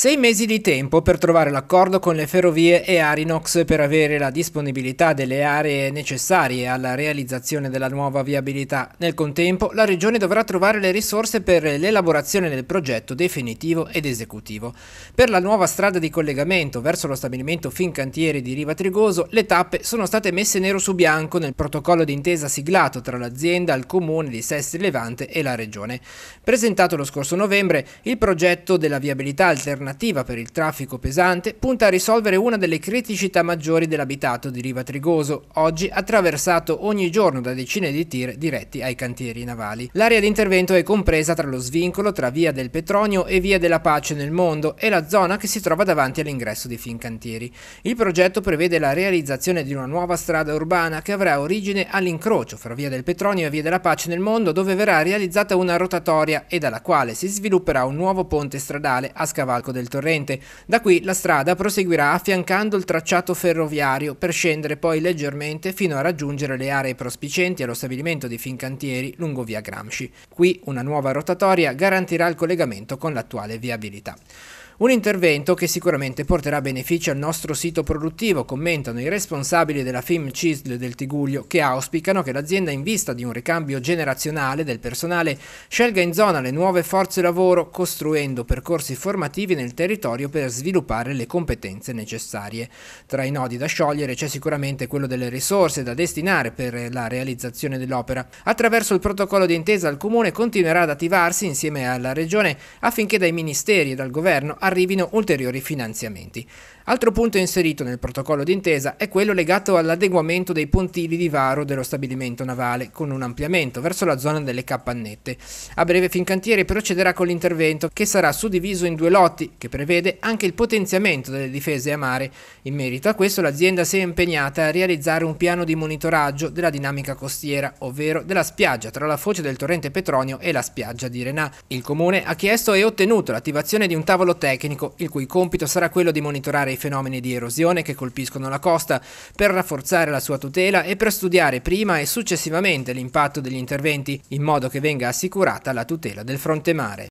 Sei mesi di tempo per trovare l'accordo con le ferrovie e Arinox per avere la disponibilità delle aree necessarie alla realizzazione della nuova viabilità. Nel contempo, la Regione dovrà trovare le risorse per l'elaborazione del progetto definitivo ed esecutivo. Per la nuova strada di collegamento verso lo stabilimento Fincantieri di Riva Trigoso, le tappe sono state messe nero su bianco nel protocollo d'intesa siglato tra l'azienda, il comune di Sestri Levante e la Regione. Presentato lo scorso novembre, il progetto della viabilità alternativa alternativa per il traffico pesante punta a risolvere una delle criticità maggiori dell'abitato di Riva Trigoso, oggi attraversato ogni giorno da decine di tir diretti ai cantieri navali. L'area di intervento è compresa tra lo svincolo tra Via del Petronio e Via della Pace nel Mondo e la zona che si trova davanti all'ingresso di Fincantieri. Il progetto prevede la realizzazione di una nuova strada urbana che avrà origine all'incrocio fra Via del Petronio e Via della Pace nel Mondo dove verrà realizzata una rotatoria e dalla quale si svilupperà un nuovo ponte stradale a scavalco del del torrente. Da qui la strada proseguirà affiancando il tracciato ferroviario per scendere poi leggermente fino a raggiungere le aree prospicenti allo stabilimento di Fincantieri lungo via Gramsci. Qui una nuova rotatoria garantirà il collegamento con l'attuale viabilità. Un intervento che sicuramente porterà benefici al nostro sito produttivo, commentano i responsabili della FIM CISL del Tiguglio, che auspicano che l'azienda in vista di un ricambio generazionale del personale scelga in zona le nuove forze lavoro costruendo percorsi formativi nel territorio per sviluppare le competenze necessarie. Tra i nodi da sciogliere c'è sicuramente quello delle risorse da destinare per la realizzazione dell'opera. Attraverso il protocollo di intesa il Comune continuerà ad attivarsi insieme alla Regione affinché dai ministeri e dal Governo arrivino ulteriori finanziamenti. Altro punto inserito nel protocollo d'intesa è quello legato all'adeguamento dei pontili di varo dello stabilimento navale con un ampliamento verso la zona delle capannette. A breve Fincantieri procederà con l'intervento che sarà suddiviso in due lotti che prevede anche il potenziamento delle difese a mare. In merito a questo l'azienda si è impegnata a realizzare un piano di monitoraggio della dinamica costiera, ovvero della spiaggia tra la foce del torrente Petronio e la spiaggia di Renà. Il comune ha chiesto e ottenuto l'attivazione di un tavolo tecnico, il cui compito sarà quello di monitorare i fenomeni di erosione che colpiscono la costa, per rafforzare la sua tutela e per studiare prima e successivamente l'impatto degli interventi, in modo che venga assicurata la tutela del fronte mare.